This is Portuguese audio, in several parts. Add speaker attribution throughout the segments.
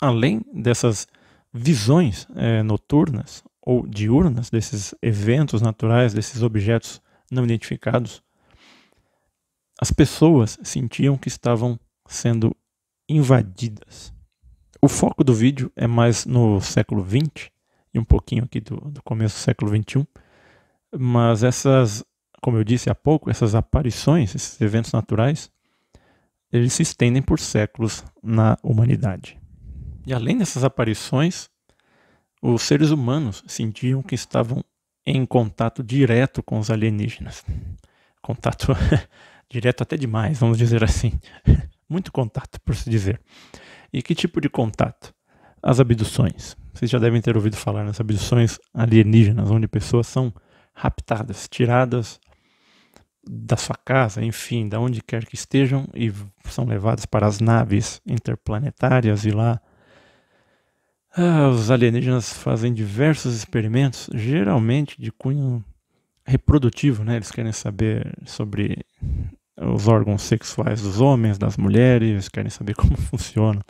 Speaker 1: além dessas visões é, noturnas ou diurnas desses eventos naturais, desses objetos não identificados, as pessoas sentiam que estavam sendo invadidas. O foco do vídeo é mais no século XX e um pouquinho aqui do, do começo do século XXI, mas essas, como eu disse há pouco, essas aparições, esses eventos naturais, eles se estendem por séculos na humanidade. E além dessas aparições, os seres humanos sentiam que estavam em contato direto com os alienígenas. Contato direto até demais, vamos dizer assim. Muito contato, por se dizer. E que tipo de contato? As abduções. Vocês já devem ter ouvido falar nas abduções alienígenas, onde pessoas são raptadas, tiradas da sua casa, enfim, da onde quer que estejam e são levadas para as naves interplanetárias e lá ah, os alienígenas fazem diversos experimentos, geralmente de cunho reprodutivo, né? Eles querem saber sobre os órgãos sexuais dos homens, das mulheres, querem saber como funciona.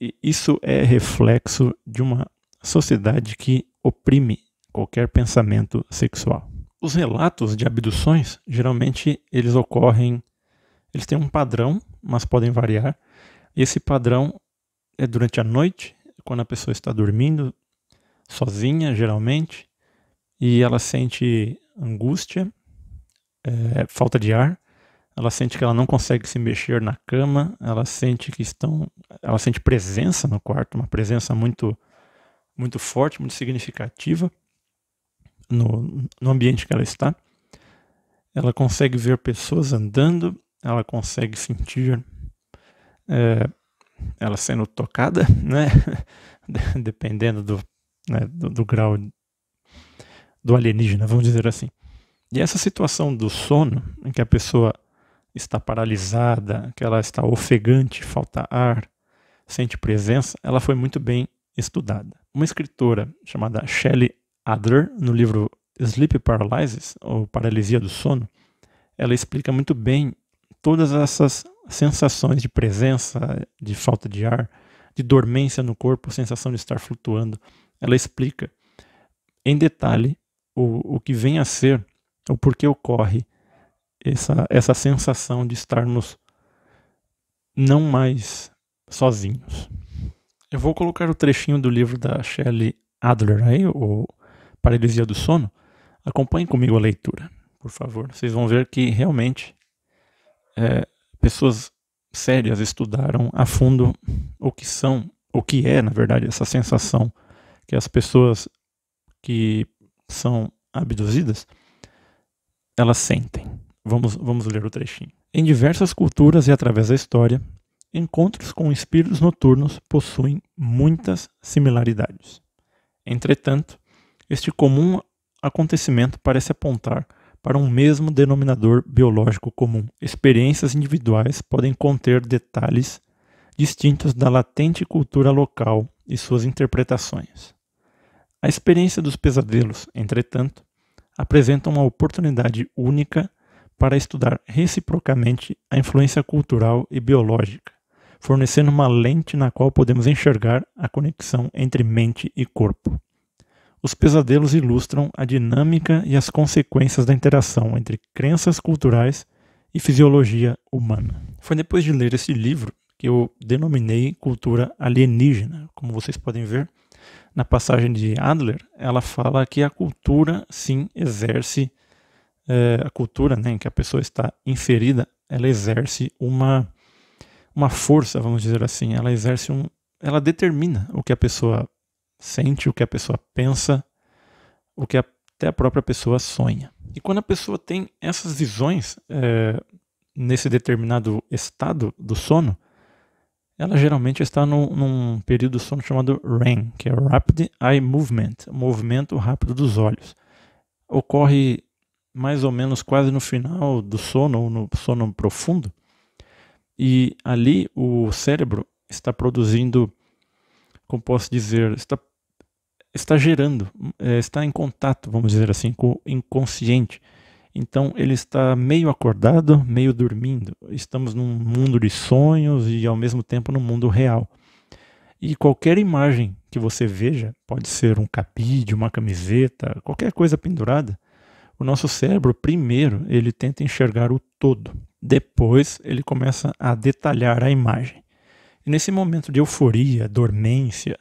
Speaker 1: E isso é reflexo de uma sociedade que oprime qualquer pensamento sexual. Os relatos de abduções, geralmente eles ocorrem, eles têm um padrão, mas podem variar. E esse padrão é durante a noite, quando a pessoa está dormindo, sozinha, geralmente, e ela sente angústia, é, falta de ar, ela sente que ela não consegue se mexer na cama, ela sente que estão, ela sente presença no quarto, uma presença muito muito forte, muito significativa no, no ambiente que ela está. Ela consegue ver pessoas andando, ela consegue sentir é, ela sendo tocada, né? Dependendo do, né, do, do grau do alienígena, vamos dizer assim. E essa situação do sono, em que a pessoa está paralisada, que ela está ofegante, falta ar, sente presença, ela foi muito bem estudada. Uma escritora chamada Shelley Adler, no livro Sleep Paralysis, ou Paralisia do Sono, ela explica muito bem todas essas sensações de presença, de falta de ar, de dormência no corpo, sensação de estar flutuando. Ela explica em detalhe o, o que vem a ser, o porquê ocorre essa, essa sensação de estarmos não mais sozinhos. Eu vou colocar o trechinho do livro da Shelley Adler aí, o Paralisia do Sono. Acompanhem comigo a leitura, por favor. Vocês vão ver que realmente é, pessoas sérias estudaram a fundo o que são, o que é, na verdade, essa sensação que as pessoas que são abduzidas elas sentem. Vamos, vamos ler o trechinho. Em diversas culturas e através da história, encontros com espíritos noturnos possuem muitas similaridades. Entretanto, este comum acontecimento parece apontar para um mesmo denominador biológico comum. Experiências individuais podem conter detalhes distintos da latente cultura local e suas interpretações. A experiência dos pesadelos, entretanto, apresenta uma oportunidade única para estudar reciprocamente a influência cultural e biológica, fornecendo uma lente na qual podemos enxergar a conexão entre mente e corpo. Os pesadelos ilustram a dinâmica e as consequências da interação entre crenças culturais e fisiologia humana. Foi depois de ler esse livro que eu denominei cultura alienígena. Como vocês podem ver, na passagem de Adler, ela fala que a cultura sim exerce é, a cultura, né, em que a pessoa está inserida, ela exerce uma uma força, vamos dizer assim, ela exerce um, ela determina o que a pessoa sente, o que a pessoa pensa, o que até a própria pessoa sonha. E quando a pessoa tem essas visões é, nesse determinado estado do sono, ela geralmente está no, num período do sono chamado REM, que é Rapid Eye Movement, movimento rápido dos olhos. Ocorre mais ou menos quase no final do sono ou no sono profundo. E ali o cérebro está produzindo, como posso dizer, está está gerando, é, está em contato, vamos dizer assim, com o inconsciente. Então ele está meio acordado, meio dormindo. Estamos num mundo de sonhos e ao mesmo tempo no mundo real. E qualquer imagem que você veja, pode ser um cabide, uma camiseta, qualquer coisa pendurada, o nosso cérebro primeiro ele tenta enxergar o todo. Depois ele começa a detalhar a imagem. E nesse momento de euforia, dormência,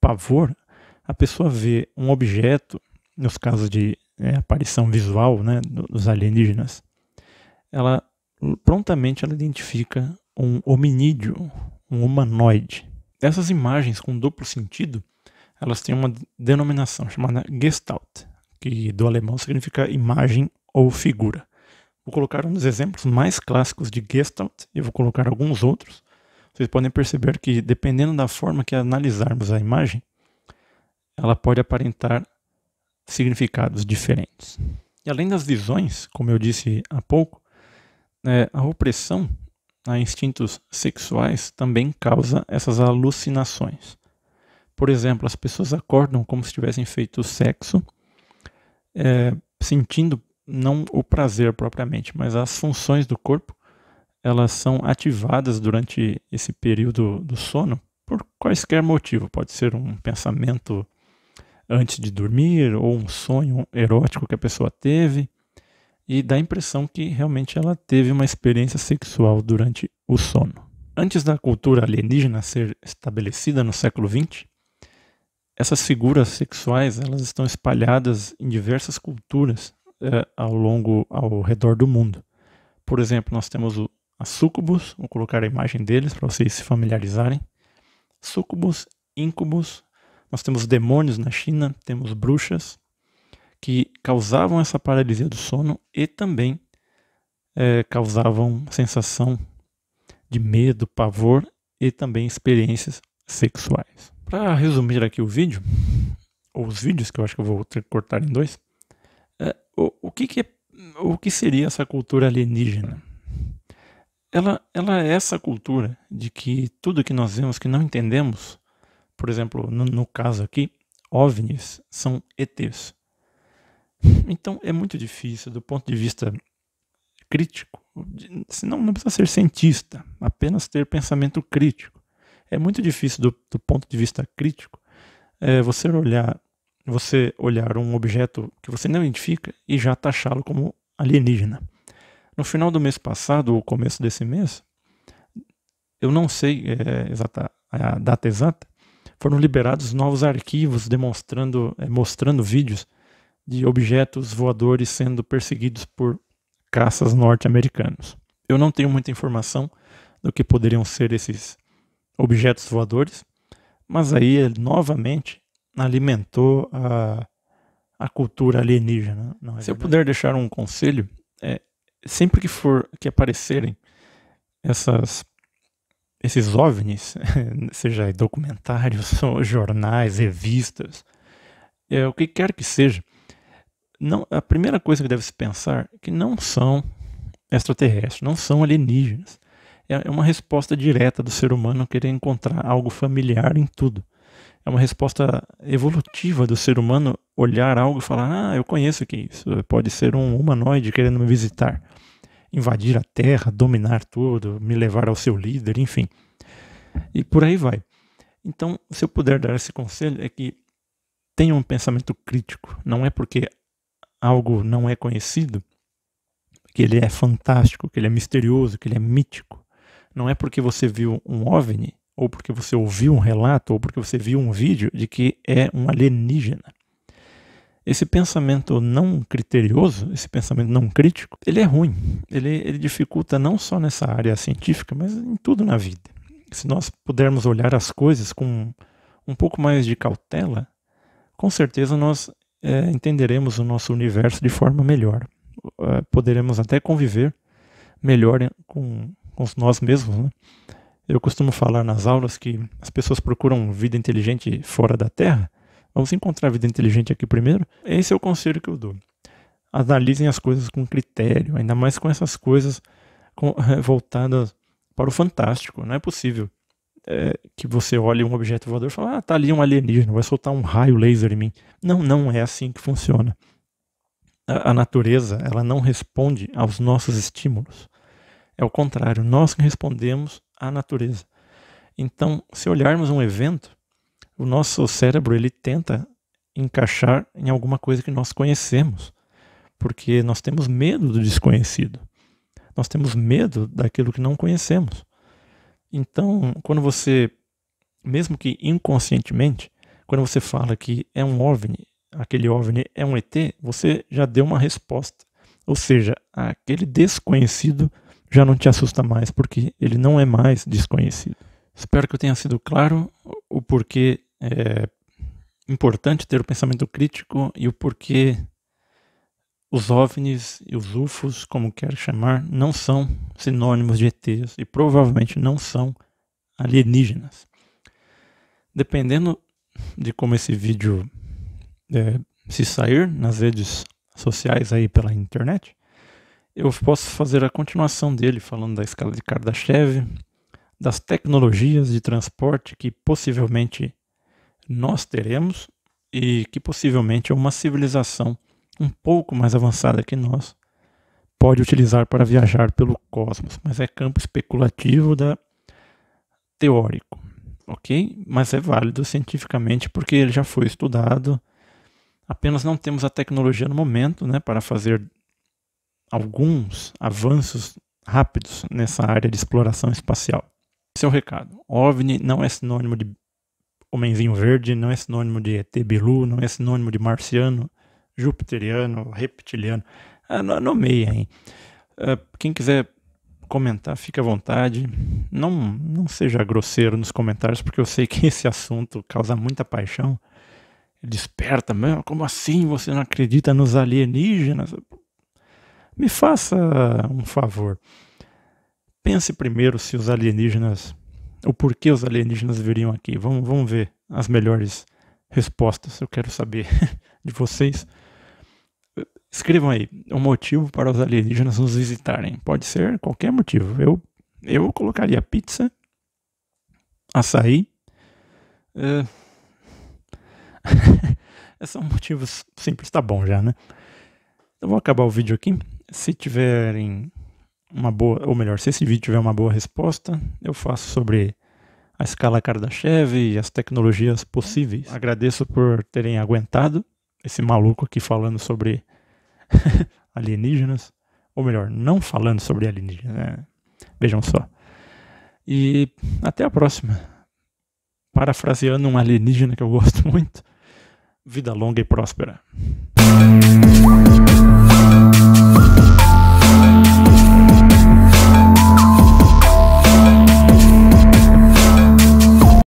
Speaker 1: pavor, a pessoa vê um objeto, nos casos de é, aparição visual né, dos alienígenas, ela prontamente ela identifica um hominídeo, um humanoide. Essas imagens com duplo sentido, elas têm uma denominação chamada Gestalt, que do alemão significa imagem ou figura. Vou colocar um dos exemplos mais clássicos de Gestalt e vou colocar alguns outros. Vocês podem perceber que, dependendo da forma que analisarmos a imagem, ela pode aparentar significados diferentes. E além das visões, como eu disse há pouco, é, a opressão a instintos sexuais também causa essas alucinações. Por exemplo, as pessoas acordam como se tivessem feito sexo, é, sentindo não o prazer propriamente, mas as funções do corpo elas são ativadas durante esse período do sono por quaisquer motivo. Pode ser um pensamento antes de dormir ou um sonho erótico que a pessoa teve e dá a impressão que realmente ela teve uma experiência sexual durante o sono. Antes da cultura alienígena ser estabelecida no século XX, essas figuras sexuais elas estão espalhadas em diversas culturas eh, ao longo ao redor do mundo. Por exemplo, nós temos o, a sucubus, vou colocar a imagem deles para vocês se familiarizarem. Sucubus, incubus, nós temos demônios na China, temos bruxas que causavam essa paralisia do sono e também é, causavam sensação de medo, pavor e também experiências sexuais. Para resumir aqui o vídeo, ou os vídeos que eu acho que eu vou ter que cortar em dois, é, o, o, que, que é, o que seria essa cultura alienígena? Ela, ela é essa cultura de que tudo que nós vemos que não entendemos por exemplo, no, no caso aqui, OVNIs são ETs. Então é muito difícil, do ponto de vista crítico, não precisa ser cientista, apenas ter pensamento crítico. É muito difícil do, do ponto de vista crítico é, você olhar você olhar um objeto que você não identifica e já taxá-lo como alienígena. No final do mês passado, ou começo desse mês, eu não sei é, exata, a data exata, foram liberados novos arquivos demonstrando, eh, mostrando vídeos de objetos voadores sendo perseguidos por caças norte-americanos. Eu não tenho muita informação do que poderiam ser esses objetos voadores, mas aí novamente alimentou a, a cultura alienígena. É Se eu puder deixar um conselho, é, sempre que for que aparecerem essas esses ovnis, seja documentários, jornais, revistas, é, o que quer que seja, não, a primeira coisa que deve se pensar é que não são extraterrestres, não são alienígenas. É, é uma resposta direta do ser humano querer encontrar algo familiar em tudo. É uma resposta evolutiva do ser humano olhar algo e falar: Ah, eu conheço aqui isso. Pode ser um humanoide querendo me visitar invadir a terra, dominar tudo, me levar ao seu líder, enfim. E por aí vai. Então, se eu puder dar esse conselho, é que tenha um pensamento crítico. Não é porque algo não é conhecido que ele é fantástico, que ele é misterioso, que ele é mítico. Não é porque você viu um OVNI, ou porque você ouviu um relato, ou porque você viu um vídeo de que é um alienígena esse pensamento não criterioso, esse pensamento não crítico, ele é ruim. Ele, ele dificulta não só nessa área científica, mas em tudo na vida. Se nós pudermos olhar as coisas com um pouco mais de cautela, com certeza nós é, entenderemos o nosso universo de forma melhor. É, poderemos até conviver melhor com, com nós mesmos. Né? Eu costumo falar nas aulas que as pessoas procuram vida inteligente fora da Terra Vamos encontrar a vida inteligente aqui primeiro? Esse é o conselho que eu dou. Analisem as coisas com critério, ainda mais com essas coisas voltadas para o fantástico. Não é possível é, que você olhe um objeto voador e fale, ah, tá ali um alienígena, vai soltar um raio laser em mim. Não, não é assim que funciona. A, a natureza, ela não responde aos nossos estímulos. É o contrário, nós que respondemos à natureza. Então, se olharmos um evento, o nosso cérebro ele tenta encaixar em alguma coisa que nós conhecemos, porque nós temos medo do desconhecido. Nós temos medo daquilo que não conhecemos. Então, quando você, mesmo que inconscientemente, quando você fala que é um OVNI, aquele OVNI é um ET, você já deu uma resposta. Ou seja, aquele desconhecido já não te assusta mais, porque ele não é mais desconhecido. Espero que eu tenha sido claro o porquê é importante ter o pensamento crítico e o porquê os OVNIs e os UFOs, como quer chamar, não são sinônimos de ETs e provavelmente não são alienígenas. Dependendo de como esse vídeo é, se sair nas redes sociais aí pela internet, eu posso fazer a continuação dele falando da escala de Kardashev, das tecnologias de transporte que possivelmente nós teremos e que possivelmente é uma civilização um pouco mais avançada que nós pode utilizar para viajar pelo cosmos, mas é campo especulativo da teórico, ok? Mas é válido cientificamente porque ele já foi estudado. Apenas não temos a tecnologia no momento, né, para fazer alguns avanços rápidos nessa área de exploração espacial. Seu é recado: OVNI não é sinônimo de homenzinho verde, não é sinônimo de ET não é sinônimo de marciano, jupiteriano, reptiliano. Ah, nomeia, hein? Ah, quem quiser comentar, fique à vontade. Não, não seja grosseiro nos comentários, porque eu sei que esse assunto causa muita paixão. Desperta, mesmo. como assim você não acredita nos alienígenas? Me faça um favor. Pense primeiro se os alienígenas o porquê os alienígenas viriam aqui. Vamos, vamos ver as melhores respostas. Eu quero saber de vocês. Escrevam aí um motivo para os alienígenas nos visitarem. Pode ser qualquer motivo. Eu, eu colocaria pizza, açaí. É, uh... É São motivos simples, tá bom já, né? Eu vou acabar o vídeo aqui. Se tiverem uma boa, ou melhor, se esse vídeo tiver uma boa resposta, eu faço sobre a escala Kardashev e as tecnologias possíveis. Agradeço por terem aguentado esse maluco aqui falando sobre alienígenas, ou melhor, não falando sobre alienígenas. Né? Vejam só. E até a próxima. Parafraseando um alienígena que eu gosto muito. Vida longa e próspera.